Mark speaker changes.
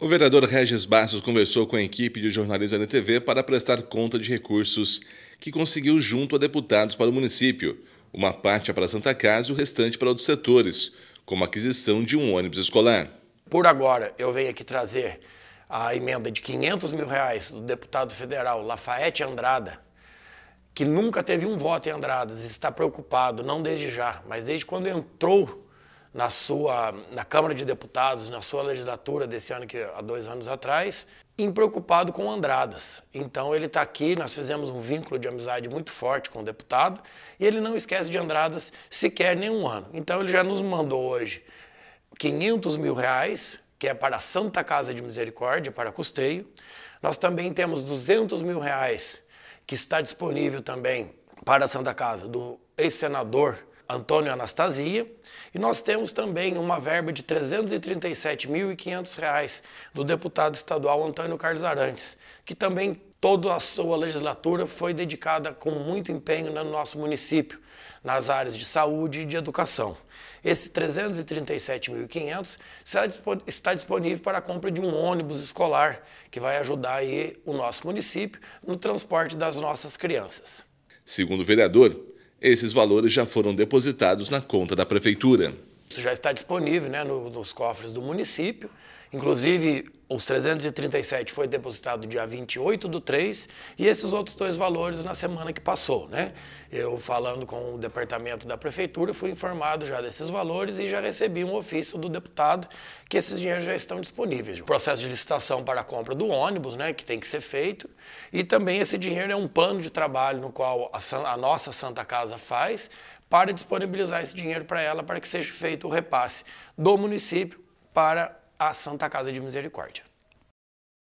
Speaker 1: O vereador Regis Bastos conversou com a equipe de jornalismo da TV para prestar conta de recursos que conseguiu junto a deputados para o município, uma parte é para a Santa Casa e o restante para outros setores, como a aquisição de um ônibus escolar.
Speaker 2: Por agora, eu venho aqui trazer a emenda de 500 mil reais do deputado federal Lafayette Andrada, que nunca teve um voto em Andradas, está preocupado, não desde já, mas desde quando entrou na sua na Câmara de Deputados, na sua legislatura desse ano que há dois anos atrás, impreocupado com Andradas. Então ele está aqui, nós fizemos um vínculo de amizade muito forte com o deputado e ele não esquece de Andradas sequer nenhum ano. Então ele já nos mandou hoje 500 mil reais, que é para a Santa Casa de Misericórdia, para custeio. Nós também temos 200 mil reais que está disponível também para a Santa Casa do ex-senador Antônio Anastasia, e nós temos também uma verba de R$ 337.500 do deputado estadual Antônio Carlos Arantes, que também toda a sua legislatura foi dedicada com muito empenho no nosso município, nas áreas de saúde e de educação. Esse 337.500 está disponível para a compra de um ônibus escolar, que vai ajudar aí o nosso município no transporte das nossas crianças.
Speaker 1: Segundo o vereador, esses valores já foram depositados na conta da Prefeitura isso já está
Speaker 2: disponível né, nos cofres do município. Inclusive, os 337 foi depositado dia 28 do 3 e esses outros dois valores na semana que passou. Né? Eu, falando com o departamento da prefeitura, fui informado já desses valores e já recebi um ofício do deputado que esses dinheiros já estão disponíveis. O processo de licitação para a compra do ônibus, né, que tem que ser feito, e também esse dinheiro é um plano de trabalho no qual a, a nossa Santa Casa faz para disponibilizar esse dinheiro para ela para que seja feito o repasse do município para a Santa Casa de Misericórdia.